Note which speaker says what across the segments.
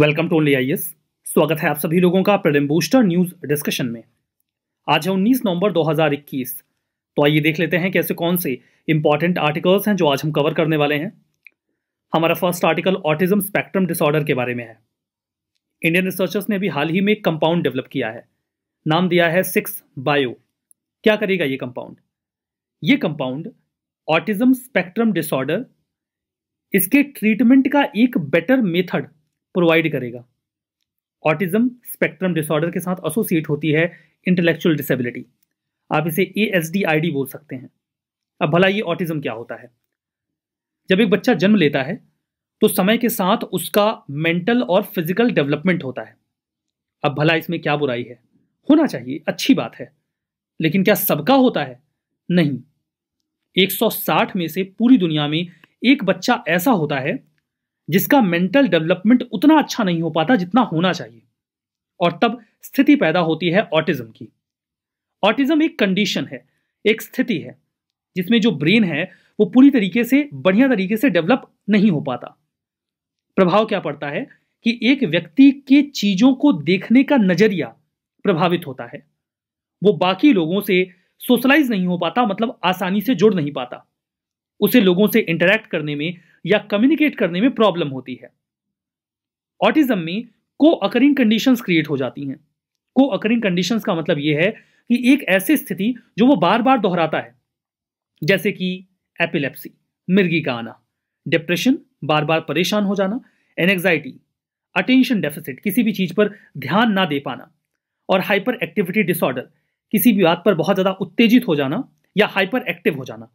Speaker 1: welcome to only I स्वागत है आप सभी लोगों का प्रेडम बूस्टर न्यूज डिस्कशन में आज है 19 नवंबर 2021 तो आइए देख लेते हैं कैसे कौन से इंपॉर्टेंट आर्टिकल्स हैं जो आज हम कवर करने वाले हैं हमारा first article autism spectrum disorder के बारे में है इंडियन रिसर्चर्स ने अभी हाल ही में एक कंपाउंड डेवलप किया है नाम दिया है सिक्स बायो क्या करेगा ये कंपाउंड ये कंपाउंड ऑटिज्म स्पेक्ट्रम डिसऑर्डर इसके ट्रीटमेंट का एक बेटर मेथड प्रोवाइड करेगा ऑटिज्म स्पेक्ट्रम डिसऑर्डर के साथ एसोसिएट होती है इंटेलेक्चुअल डिसेबिलिटी आप इसे A S D D I बोल सकते हैं अब भला ये ऑटिज्म क्या होता है जब एक बच्चा जन्म लेता है तो समय के साथ उसका मेंटल और फिजिकल डेवलपमेंट होता है अब भला इसमें क्या बुराई है होना चाहिए अच्छी बात है लेकिन क्या सबका होता है नहीं 160 में से पूरी दुनिया में एक बच्चा ऐसा होता है जिसका मेंटल डेवलपमेंट उतना अच्छा नहीं हो पाता जितना होना चाहिए और तब स्थिति पैदा होती है ऑटिज्म की ऑटिज्म एक कंडीशन है एक स्थिति है जिसमें जो ब्रेन है वो पूरी तरीके से बढ़िया तरीके से डेवलप नहीं हो पाता प्रभाव क्या पड़ता है कि एक व्यक्ति के चीजों को देखने का नजरिया प्रभावित होता है वो बाकी लोगों से सोशलाइज नहीं हो पाता मतलब आसानी से जुड़ नहीं पाता उसे लोगों से इंटरेक्ट करने में या कम्युनिकेट करने में प्रॉब्लम होती है ऑटिज्म में को अकरिंग कंडीशन क्रिएट हो जाती हैं को अकरिंग कंडीशन का मतलब यह है कि एक ऐसी स्थिति जो वो बार बार दोहराता है जैसे कि एपिलेप्सी मिर्गी का आना डिप्रेशन बार बार परेशान हो जाना एनेग्जाइटी अटेंशन डेफिसिट किसी भी चीज़ पर ध्यान ना दे पाना और हाइपर एक्टिविटी डिसऑर्डर किसी भी बात पर बहुत ज़्यादा उत्तेजित हो जाना या हाइपर एक्टिव हो जाना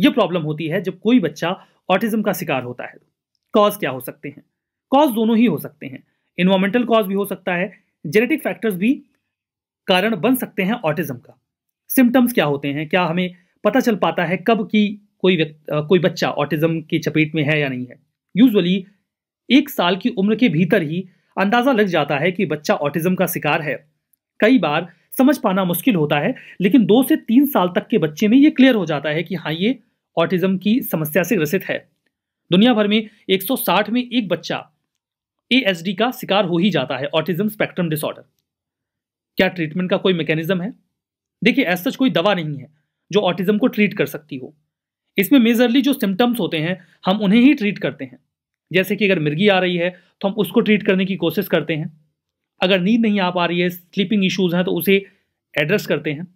Speaker 1: यह प्रॉब्लम होती है जब कोई बच्चा ऑटिज्म का शिकार होता है कॉज क्या हो सकते हैं कॉज दोनों ही हो सकते हैं इन्वामेंटल कॉज भी हो सकता है जेनेटिक फैक्टर्स भी कारण बन सकते हैं ऑटिज्म का सिम्टम्स क्या होते हैं क्या हमें पता चल पाता है कब की कोई कोई बच्चा ऑटिज्म की चपेट में है या नहीं है यूजुअली एक साल की उम्र के भीतर ही अंदाज़ा लग जाता है कि बच्चा ऑटिज्म का शिकार है कई बार समझ पाना मुश्किल होता है लेकिन दो से तीन साल तक के बच्चे में ये क्लियर हो जाता है कि हाँ ये ऑटिज्म की समस्या से ग्रसित है दुनिया भर में 160 में एक बच्चा ए का शिकार हो ही जाता है ऑटिज्म स्पेक्ट्रम डिसऑर्डर क्या ट्रीटमेंट का कोई मैकेनिज्म है देखिए ऐसा सच कोई दवा नहीं है जो ऑटिज्म को ट्रीट कर सकती हो इसमें मेजरली जो सिम्टम्स होते हैं हम उन्हें ही ट्रीट करते हैं जैसे कि अगर मिर्गी आ रही है तो हम उसको ट्रीट करने की कोशिश करते हैं अगर नींद नहीं आ पा रही है स्लीपिंग इश्यूज हैं तो उसे एड्रेस करते हैं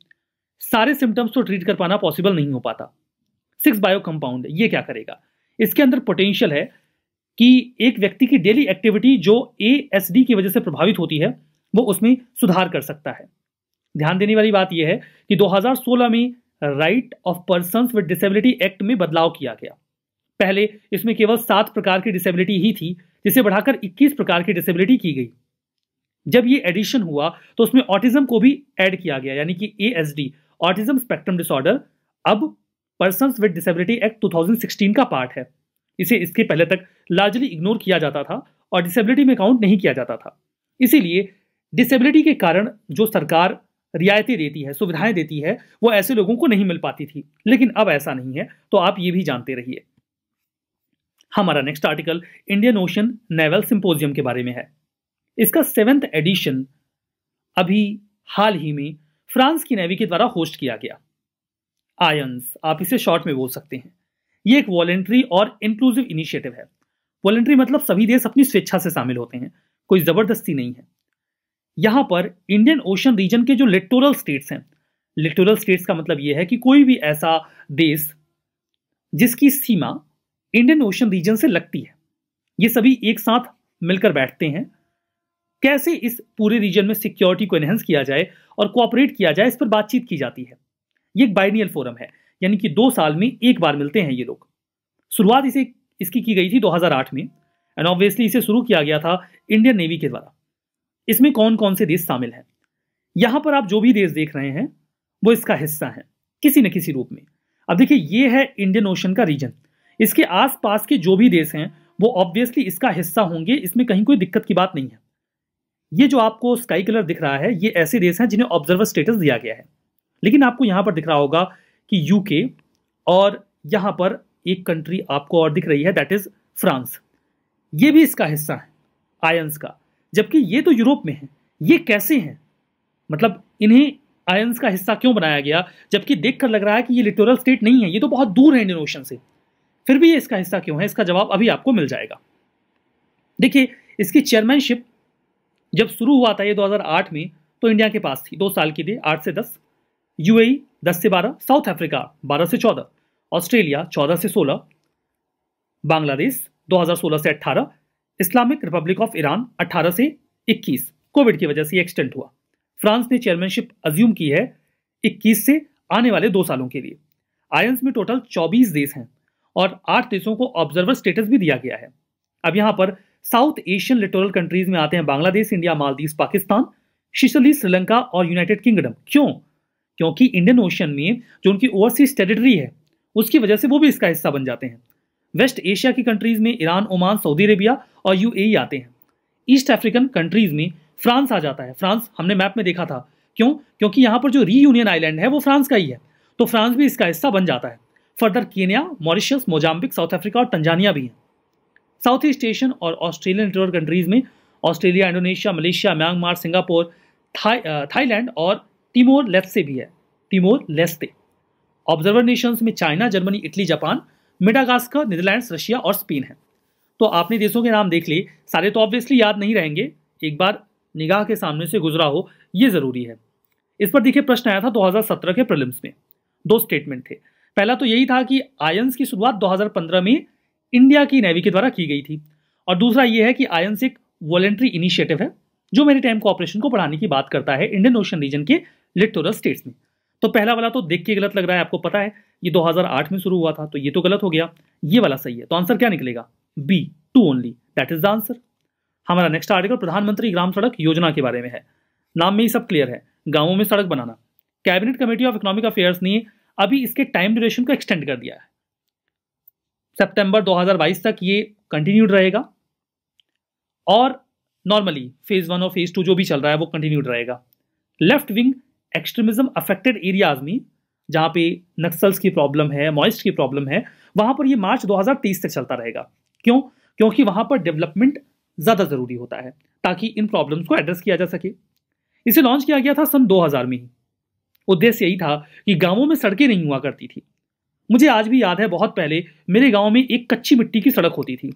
Speaker 1: सारे सिम्टम्स तो ट्रीट कर पाना पॉसिबल नहीं हो पाता सिक्स बायो कंपाउंड ये क्या करेगा इसके अंदर पोटेंशियल है कि एक व्यक्ति की डेली एक्टिविटी जो ए एस डी की वजह से प्रभावित होती है वो उसमें सुधार कर सकता है ध्यान देने वाली बात यह है कि 2016 में right of person with disability act में बदलाव किया गया पहले इसमें केवल सात प्रकार की डिसेबिलिटी ही थी जिसे बढ़ाकर 21 प्रकार की डिसेबिलिटी की गई जब ये एडिशन हुआ तो उसमें ऑटिज्म को भी ऐड किया गया यानी कि ए ऑटिज्म स्पेक्ट्रम डिसऑर्डर अब पर्सन विद डिसेबिलिटी एक्ट 2016 का पार्ट है इसे इसके पहले तक लार्जली इग्नोर किया जाता था और डिसेबिलिटी में काउंट नहीं किया जाता था इसीलिए डिसेबिलिटी के कारण जो सरकार रियायतें देती है सुविधाएं देती है वो ऐसे लोगों को नहीं मिल पाती थी लेकिन अब ऐसा नहीं है तो आप ये भी जानते रहिए हमारा next article Indian ocean naval symposium के बारे में है इसका सेवेंथ एडिशन अभी हाल ही में फ्रांस की नेवी के द्वारा होस्ट किया गया आयंस आप इसे शॉर्ट में बोल सकते हैं ये एक वॉलेंट्री और इंक्लूसिव इनिशिएटिव है वॉलेंट्री मतलब सभी देश अपनी स्वेच्छा से शामिल होते हैं कोई ज़बरदस्ती नहीं है यहां पर इंडियन ओशन रीजन के जो लिटोरल स्टेट्स हैं लिटोरल स्टेट्स का मतलब यह है कि कोई भी ऐसा देश जिसकी सीमा इंडियन ओशन रीजन से लगती है ये सभी एक साथ मिलकर बैठते हैं कैसे इस पूरे रीजन में सिक्योरिटी को एनहेंस किया जाए और कोऑपरेट किया जाए इस पर बातचीत की जाती है ये एक बाइनियल फोरम है यानी कि दो साल में एक बार मिलते हैं ये लोग शुरुआत इसे इसकी की गई थी 2008 में एंड ऑब्वियसली इसे शुरू किया गया था इंडियन नेवी के द्वारा इसमें कौन कौन से देश शामिल हैं यहाँ पर आप जो भी देश देख रहे हैं वो इसका हिस्सा है किसी न किसी रूप में अब देखिए ये है इंडियन ओशन का रीजन इसके आसपास के जो भी देश हैं वो ऑब्वियसली इसका हिस्सा होंगे इसमें कहीं कोई दिक्कत की बात नहीं है ये जो आपको स्काई कलर दिख रहा है ये ऐसे देश हैं जिन्हें ऑब्जर्वर स्टेटस दिया गया है लेकिन आपको यहां पर दिख रहा होगा कि यूके और यहां पर एक कंट्री आपको और दिख रही है दैट इज़ फ्रांस ये भी इसका हिस्सा है आयंस का जबकि ये तो यूरोप में है ये कैसे हैं मतलब इन्हें आयंस का हिस्सा क्यों बनाया गया जबकि देखकर लग रहा है कि ये लिटोरल स्टेट नहीं है ये तो बहुत दूर है इंडियन ओशन से फिर भी ये इसका हिस्सा क्यों है इसका जवाब अभी आपको मिल जाएगा देखिए इसकी चेयरमैनशिप जब शुरू हुआ था ये 2008 में तो इंडिया के पास थी दो साल की थी आठ से दस यूएई 10 से 12 साउथ अफ्रीका 12 से 14 ऑस्ट्रेलिया 14 से 16 बांग्लादेश 2016 से 18 इस्लामिक रिपब्लिक ऑफ ईरान 18 से 21 कोविड की वजह से एक्सटेंड हुआ फ्रांस ने चेयरमैनशिप अज्यूम की है 21 से आने वाले दो सालों के लिए आयंस में टोटल 24 देश हैं और आठ देशों को ऑब्जर्वर स्टेटस भी दिया गया है अब यहां पर साउथ एशियन लिटोरल कंट्रीज में आते हैं बांग्लादेश इंडिया मालदीव पाकिस्तान शिशली श्रीलंका और यूनाइटेड किंगडम क्यों क्योंकि इंडियन ओशन में जो उनकी ओवरसीज टेरिटरी है उसकी वजह से वो भी इसका हिस्सा बन जाते हैं वेस्ट एशिया की कंट्रीज में ईरान ओमान सऊदी अरेबिया और यू e आते हैं ईस्ट अफ्रीकन कंट्रीज में फ्रांस आ जाता है फ्रांस हमने मैप में देखा था क्यों क्योंकि यहाँ पर जो री यूनियन आइलैंड है वो फ्रांस का ही है तो फ्रांस भी इसका हिस्सा बन जाता है further Kenya Mauritius Mozambique South Africa और तंजानिया भी हैं साउथ ईस्ट एशियन और ऑस्ट्रेलियन इंटरवर कंट्रीज में Australia Indonesia Malaysia Myanmar Singapore Thailand और टिमोर लेफ्ट से भी है टिमोर लेस्ते ऑब्जर्वर नेशंस में China Germany Italy Japan Madagascar Netherlands Russia और स्पेन है तो आपने देशों के नाम देख लिए सारे तो ऑब्वियसली याद नहीं रहेंगे एक बार निगाह के सामने से गुजरा हो ये ज़रूरी है इस पर देखिए प्रश्न आया था 2017 के प्रिलिम्स में दो स्टेटमेंट थे पहला तो यही था कि आयंस की शुरुआत 2015 में इंडिया की नेवी के द्वारा की गई थी और दूसरा यह है कि आयंस एक वॉलेंट्री इनिशिएटिव है जो मेरी टाइम कॉपरेशन को बढ़ाने की बात करता है इंडियन ओशन रीजन के लिटोरल स्टेट्स में तो पहला वाला तो देख के गलत लग रहा है आपको पता है ये 2008 में शुरू हुआ था तो ये तो गलत हो गया ये वाला सही है तो आंसर क्या निकलेगा B two only that is the answer हमारा नेक्स्ट आर्टिकल प्रधानमंत्री ग्राम सड़क योजना के बारे में है नाम में ही सब क्लियर है गाँवों में सड़क बनाना cabinet committee of economic affairs ने अभी इसके टाइम ड्यूरेशन को एक्सटेंड कर दिया है सेप्टेम्बर दो तक ये कंटिन्यूड रहेगा और नॉर्मली फेज वन और फेज टू जो भी चल रहा है वो कंटिन्यूड रहेगा left wing extremism affected areas में जहाँ पे नक्सल्स की प्रॉब्लम है मॉइस्ट की प्रॉब्लम है वहाँ पर ये मार्च 2023 तक चलता रहेगा क्यों क्योंकि वहाँ पर डेवलपमेंट ज़्यादा ज़रूरी होता है ताकि इन प्रॉब्लम्स को एड्रेस किया जा सके इसे लॉन्च किया गया था सन 2000 में ही उद्देश्य यही था कि गांवों में सड़कें नहीं हुआ करती थी मुझे आज भी याद है बहुत पहले मेरे गाँव में एक कच्ची मिट्टी की सड़क होती थी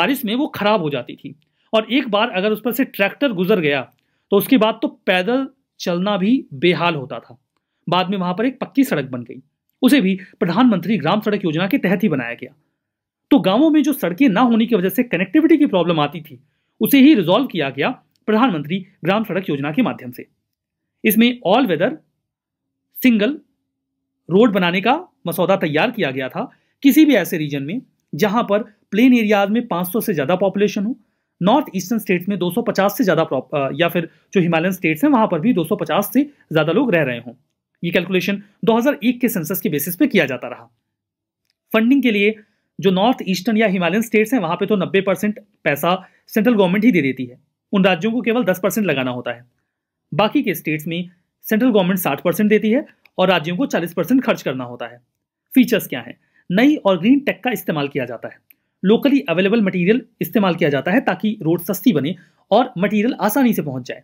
Speaker 1: बारिश में वो खराब हो जाती थी और एक बार अगर उस पर से ट्रैक्टर गुजर गया तो उसके बाद तो पैदल चलना भी बेहाल होता था बाद में वहां पर एक पक्की सड़क बन गई उसे भी प्रधानमंत्री ग्राम सड़क योजना के तहत ही बनाया गया तो गांवों में जो सड़कें ना होने की वजह से कनेक्टिविटी की प्रॉब्लम आती थी उसे ही रिजॉल्व किया गया प्रधानमंत्री ग्राम सड़क योजना के माध्यम से इसमें ऑल वेदर सिंगल रोड बनाने का मसौदा तैयार किया गया था किसी भी ऐसे रीजन में जहां पर प्लेन एरियाज में 500 से ज़्यादा पॉपुलेशन हो नॉर्थ ईस्टर्न स्टेट्स में 250 से ज़्यादा या फिर जो हिमालयन स्टेट्स हैं वहाँ पर भी 250 से ज़्यादा लोग रह रहे हों ये कैलकुलेशन 2001 के सेंसस के बेसिस पे किया जाता रहा फंडिंग के लिए जो नॉर्थ ईस्टर्न या हिमालयन स्टेट्स हैं वहाँ पे तो 90 परसेंट पैसा सेंट्रल गवर्नमेंट ही दे देती है उन राज्यों को केवल 10 परसेंट लगाना होता है बाकी के स्टेट्स में सेंट्रल गवर्नमेंट 60 परसेंट देती है और राज्यों को 40 परसेंट खर्च करना होता है फीचर्स क्या है नई और ग्रीन टेक का इस्तेमाल किया जाता है लोकली अवेलेबल मटेरियल इस्तेमाल किया जाता है ताकि रोड सस्ती बने और मटेरियल आसानी से पहुंच जाए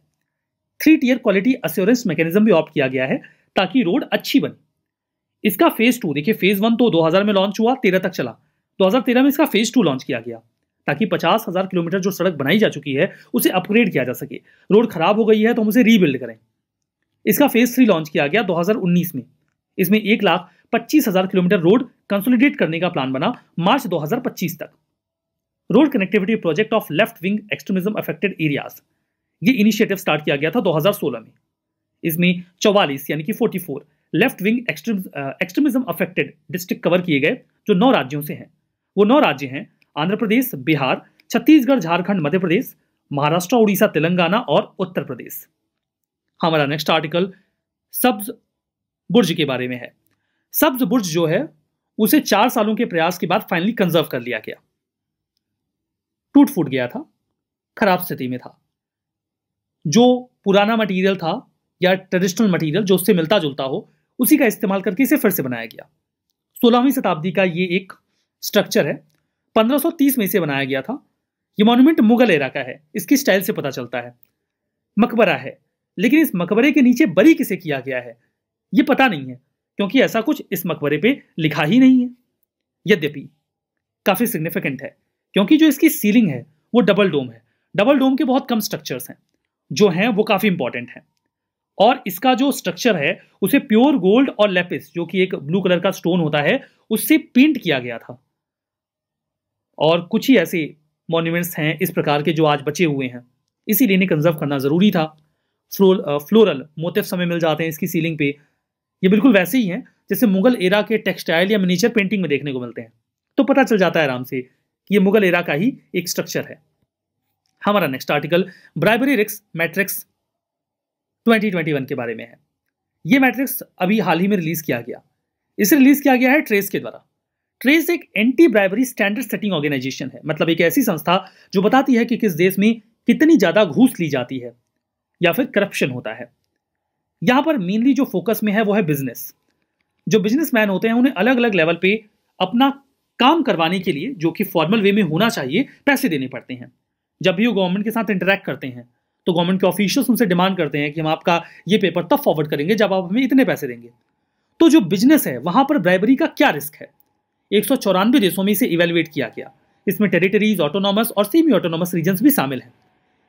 Speaker 1: three tier quality assurance mechanism भी ऑप्ट किया गया है ताकि रोड अच्छी बने इसका फेज टू देखिए फेज वन तो 2000 में लॉन्च हुआ तेरह तक चला 2013 में इसका फेज टू लॉन्च किया गया ताकि पचास हजार किलोमीटर जो सड़क बनाई जा चुकी है उसे अपग्रेड किया जा सके रोड खराब हो गई है तो हम उसे रीबिल्ड करें इसका फेज थ्री लॉन्च किया गया 2019 में इसमें एक लाख 25,000 किलोमीटर रोड कंसोलिडेट करने का प्लान बना मार्च 2025 तक road connectivity project of left wing extremism affected areas ये इनिशिएटिव स्टार्ट किया गया था 2016 में इसमें 44 यानी कि 44 left wing extremism affected district cover किए गए जो नौ राज्यों से हैं वो नौ राज्य हैं आंध्र प्रदेश बिहार छत्तीसगढ़ झारखंड मध्य प्रदेश महाराष्ट्र उड़ीसा तेलंगाना और उत्तर प्रदेश हमारा नेक्स्ट आर्टिकल सब्ज बुर्ज के बारे में है सब्ज बुर्ज जो है उसे चार सालों के प्रयास के बाद फाइनली कंजर्व कर लिया गया टूट फूट गया था खराब स्थिति में था जो पुराना मटेरियल था या ट्रेडिशनल मटेरियल जो उससे मिलता जुलता हो उसी का इस्तेमाल करके इसे फिर से बनाया गया सोलहवीं शताब्दी का ये एक स्ट्रक्चर है 1530 में इसे बनाया गया था ये मॉन्यूमेंट मुगल एरा का है इसकी स्टाइल से पता चलता है मकबरा है लेकिन इस मकबरे के नीचे बरी किसे किया गया है ये पता नहीं है क्योंकि ऐसा कुछ इस मकबरे पे लिखा ही नहीं है यद्यपि काफ़ी सिग्निफिकेंट है क्योंकि जो इसकी सीलिंग है वो डबल डोम है डबल डोम के बहुत कम स्ट्रक्चर्स हैं जो हैं वो काफ़ी इंपॉर्टेंट हैं और इसका जो स्ट्रक्चर है उसे प्योर गोल्ड और लेपिस जो कि एक ब्लू कलर का स्टोन होता है उससे पेंट किया गया था और कुछ ही ऐसे मॉन्यूमेंट्स हैं इस प्रकार के जो आज बचे हुए हैं इसीलिए इन्हें कंजर्व करना ज़रूरी था फ्लोरल मोटिव्स हमें मिल जाते हैं इसकी सीलिंग पे ये बिल्कुल वैसे ही हैं जैसे मुगल एरा के टेक्सटाइल या मिनीचर पेंटिंग में देखने को मिलते हैं तो पता चल जाता है आराम से कि ये मुगल एरा का ही एक स्ट्रक्चर है हमारा नेक्स्ट आर्टिकल ब्राइबरी रिक्स मैट्रिक्स 2021 के बारे में है ये मैट्रिक्स अभी हाल ही में रिलीज किया गया इसे रिलीज किया गया है ट्रेस के द्वारा ट्रेस एक anti bribery standard setting organisation है मतलब एक ऐसी संस्था जो बताती है कि किस देश में कितनी ज़्यादा घूस ली जाती है या फिर करप्शन होता है यहां पर मेनली जो फोकस में है वो है बिजनेस जो बिजनेसमैन होते हैं उन्हें अलग अलग लेवल पे अपना काम करवाने के लिए जो कि फॉर्मल वे में होना चाहिए पैसे देने पड़ते हैं जब भी वो गवर्नमेंट के साथ इंटरेक्ट करते हैं तो गवर्नमेंट के ऑफिशियल्स उनसे डिमांड करते हैं कि हम आपका ये पेपर तब फॉरवर्ड करेंगे जब आप हमें इतने पैसे देंगे तो जो बिजनेस है वहां पर ब्राइबरी का क्या रिस्क है एक देशों में इसे इवेल्युएट किया गया इसमें टेरिटरीज ऑटोनॉमस और सेमी ऑटोनॉमस रीजन भी शामिल हैं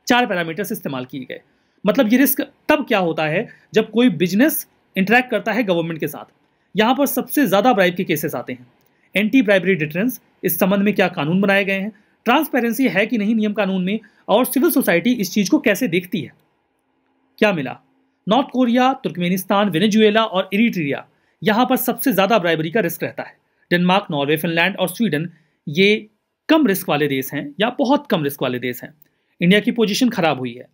Speaker 1: चार पैरामीटर्स इस्तेमाल किए गए मतलब ये रिस्क तब क्या होता है जब कोई बिजनेस इंटरेक्ट करता है गवर्नमेंट के साथ यहाँ पर सबसे ज़्यादा ब्राइब के केसेस आते हैं एंटी ब्राइबरी डिटरेंस इस संबंध में क्या कानून बनाए गए हैं ट्रांसपेरेंसी है कि नहीं नियम कानून में और सिविल सोसाइटी इस चीज़ को कैसे देखती है क्या मिला नॉर्थ कोरिया तुर्कमेनिस्तान वेनेजुएला और इरीट्रिया यहाँ पर सबसे ज़्यादा ब्राइबरी का रिस्क रहता है डेनमार्क नॉर्वे फिनलैंड और स्वीडन ये कम रिस्क वाले देश हैं या बहुत कम रिस्क वाले देश हैं इंडिया की पोजीशन खराब हुई है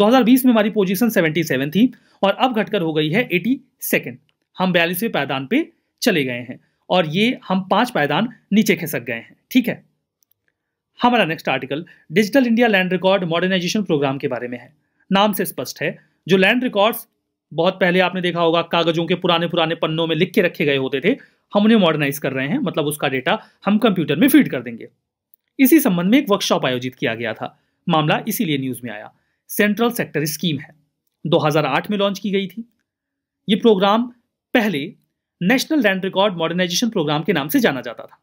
Speaker 1: 2020 में हमारी पोजीशन 77 थी और अब घटकर हो गई है एटी सेकेंड हम बयालीसवें पायदान पे चले गए हैं और ये हम पांच पायदान नीचे खिसक गए हैं ठीक है हमारा next article digital India land record modernisation programme के बारे में है नाम से स्पष्ट है जो लैंड रिकॉर्ड्स बहुत पहले आपने देखा होगा कागजों के पुराने पुराने पन्नों में लिख के रखे गए होते थे हम उन्हें मॉडर्नाइज कर रहे हैं मतलब उसका डेटा हम कंप्यूटर में फीड कर देंगे इसी संबंध में एक वर्कशॉप आयोजित किया गया था मामला इसीलिए न्यूज में आया सेंट्रल सेक्टर स्कीम है 2008 में लॉन्च की गई थी ये प्रोग्राम पहले national land record modernisation programme के नाम से जाना जाता था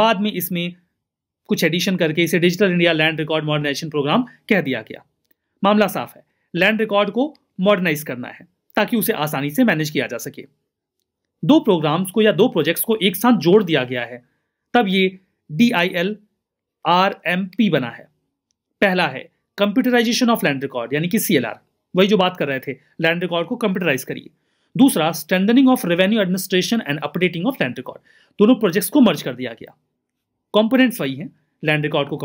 Speaker 1: बाद में इसमें कुछ एडिशन करके इसे digital India land record modernisation programme कह दिया गया मामला साफ है लैंड रिकॉर्ड को मॉडर्नाइज करना है ताकि उसे आसानी से मैनेज किया जा सके दो प्रोग्राम्स को या दो प्रोजेक्ट्स को एक साथ जोड़ दिया गया है तब ये D I L R M P बना है पहला है कंप्यूटराइजेशन ऑफ लैंड रिकॉर्ड यानी कि सी वही जो बात कर रहे थे लैंड रिकॉर्ड को कंप्यूटराइज करिए दूसरा strengthening of revenue administration and updating of land record दोनों प्रोजेक्ट्स को मर्ज कर दिया गया कंपोनेंट्स वही हैं लैंड रिकॉर्ड को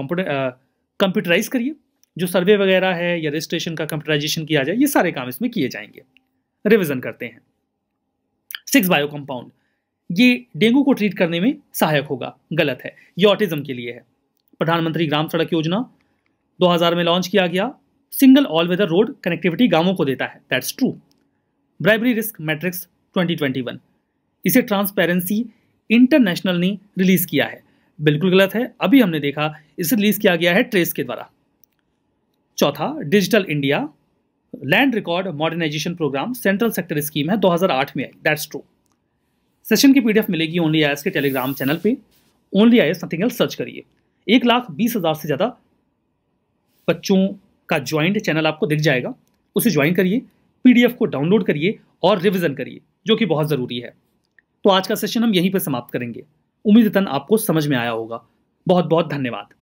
Speaker 1: कंप्यूटराइज करिए जो सर्वे वगैरह है या रजिस्ट्रेशन का कंप्यूटराइजेशन किया जाए ये सारे काम इसमें किए जाएंगे रिविजन करते हैं सिक्स बायो कंपाउंड ये डेंगू को ट्रीट करने में सहायक होगा गलत है ये ऑटिज्म के लिए है प्रधानमंत्री ग्राम सड़क योजना 2000 में लॉन्च किया गया single all weather road connectivity गांवों को देता है that's true bribery risk matrix 2021 इसे ट्रांसपेरेंसी इंटरनेशनल ने रिलीज किया है बिल्कुल गलत है अभी हमने देखा इसे रिलीज किया गया है ट्रेस के द्वारा चौथा digital India land record modernisation programme central sector scheme है 2008 में आई दैट्स ट्रू सेशन की पीडीएफ मिलेगी ओनली आई के टेलीग्राम चैनल पे only I nothing else search करिए एक लाख बीस हज़ार से ज़्यादा बच्चों का ज्वाइंट चैनल आपको दिख जाएगा उसे ज्वाइन करिए पीडीएफ को डाउनलोड करिए और रिविज़न करिए जो कि बहुत ज़रूरी है तो आज का सेशन हम यहीं पर समाप्त करेंगे उम्मीदतन आपको समझ में आया होगा बहुत बहुत धन्यवाद